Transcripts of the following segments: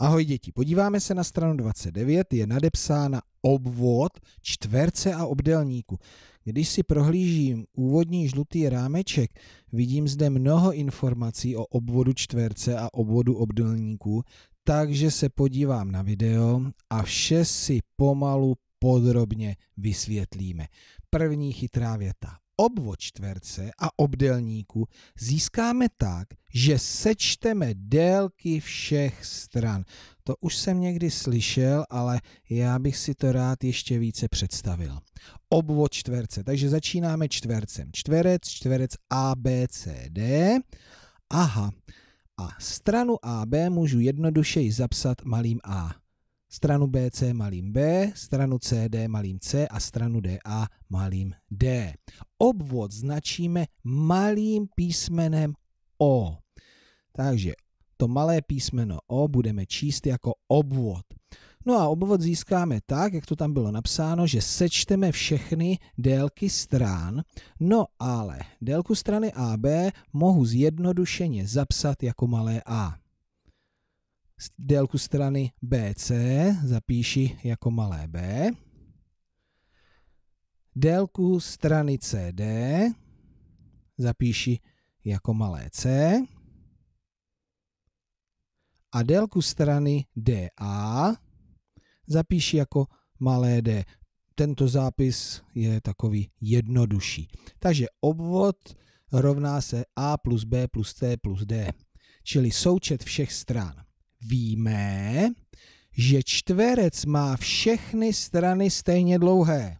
Ahoj děti, podíváme se na stranu 29, je nadepsána obvod čtverce a obdelníku. Když si prohlížím úvodní žlutý rámeček, vidím zde mnoho informací o obvodu čtverce a obvodu obdelníku, takže se podívám na video a vše si pomalu podrobně vysvětlíme. První chytrá věta obvod čtverce a obdélníku získáme tak, že sečteme délky všech stran. To už jsem někdy slyšel, ale já bych si to rád ještě více představil. Obvod čtverce. Takže začínáme čtvercem. Čtverec, čtverec A, B, C, D. Aha. A stranu AB můžu jednodušeji zapsat malým a stranu BC malým b, stranu CD malým c a stranu DA malým d. Obvod značíme malým písmenem O. Takže to malé písmeno O budeme číst jako obvod. No a obvod získáme tak, jak to tam bylo napsáno, že sečteme všechny délky stran. No ale délku strany AB mohu zjednodušeně zapsat jako malé a délku strany BC zapíši jako malé b, délku strany CD zapíši jako malé c a délku strany DA zapíši jako malé d. Tento zápis je takový jednodušší. Takže obvod rovná se A plus B plus C plus D, čili součet všech stran víme, že čtverec má všechny strany stejně dlouhé.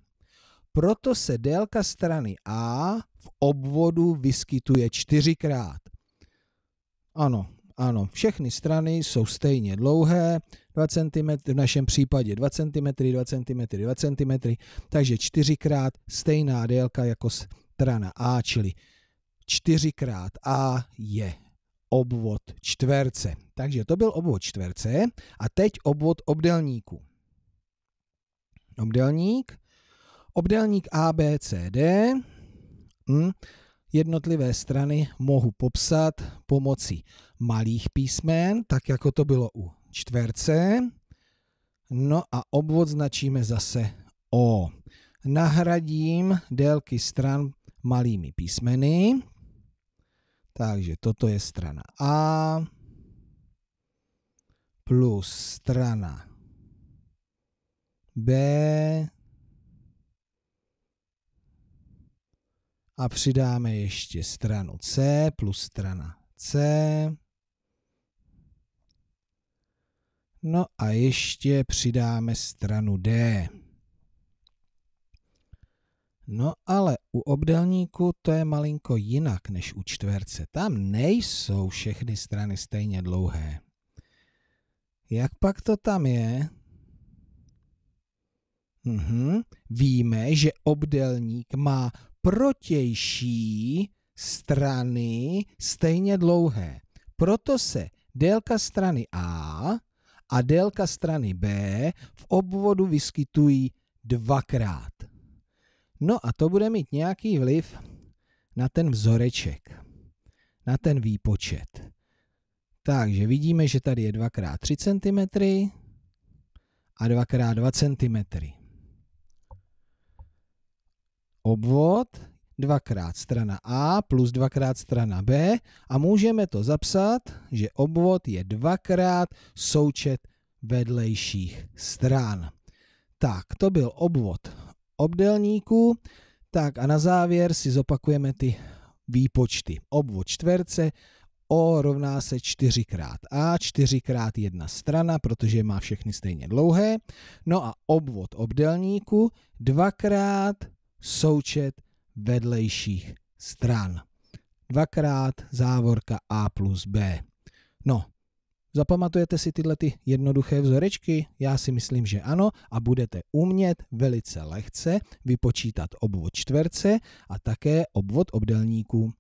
Proto se délka strany A v obvodu vyskytuje čtyřikrát. Ano, ano, všechny strany jsou stejně dlouhé, 2 cm, v našem případě 2 cm, 2 cm, 2 cm, takže čtyřikrát stejná délka jako strana A, čili čtyřikrát A je obvod čtverce. Takže to byl obvod čtverce a teď obvod obdelníku. Obdelník, obdelník ABCD, hm, jednotlivé strany mohu popsat pomocí malých písmen, tak jako to bylo u čtverce. No a obvod značíme zase O. Nahradím délky stran malými písmeny. Takže toto je strana A plus strana B a přidáme ještě stranu C plus strana C. No a ještě přidáme stranu D. No ale u obdelníku to je malinko jinak než u čtverce. Tam nejsou všechny strany stejně dlouhé. Jak pak to tam je? Mhm. Víme, že obdelník má protější strany stejně dlouhé. Proto se délka strany A a délka strany B v obvodu vyskytují dvakrát. No a to bude mít nějaký vliv na ten vzoreček, na ten výpočet. Takže vidíme, že tady je 2x3 cm a 2x2 cm. Obvod 2x strana A plus 2x strana B a můžeme to zapsat, že obvod je 2x součet vedlejších stran. Tak, to byl obvod obdelníku. Tak a na závěr si zopakujeme ty výpočty. Obvod čtverce O rovná se 4 krát A, 4 krát jedna strana, protože má všechny stejně dlouhé. No a obvod obdélníku dvakrát součet vedlejších stran. Dvakrát závorka A plus B. No, Zapamatujete si tyhle ty jednoduché vzorečky? Já si myslím, že ano a budete umět velice lehce vypočítat obvod čtverce a také obvod obdelníků.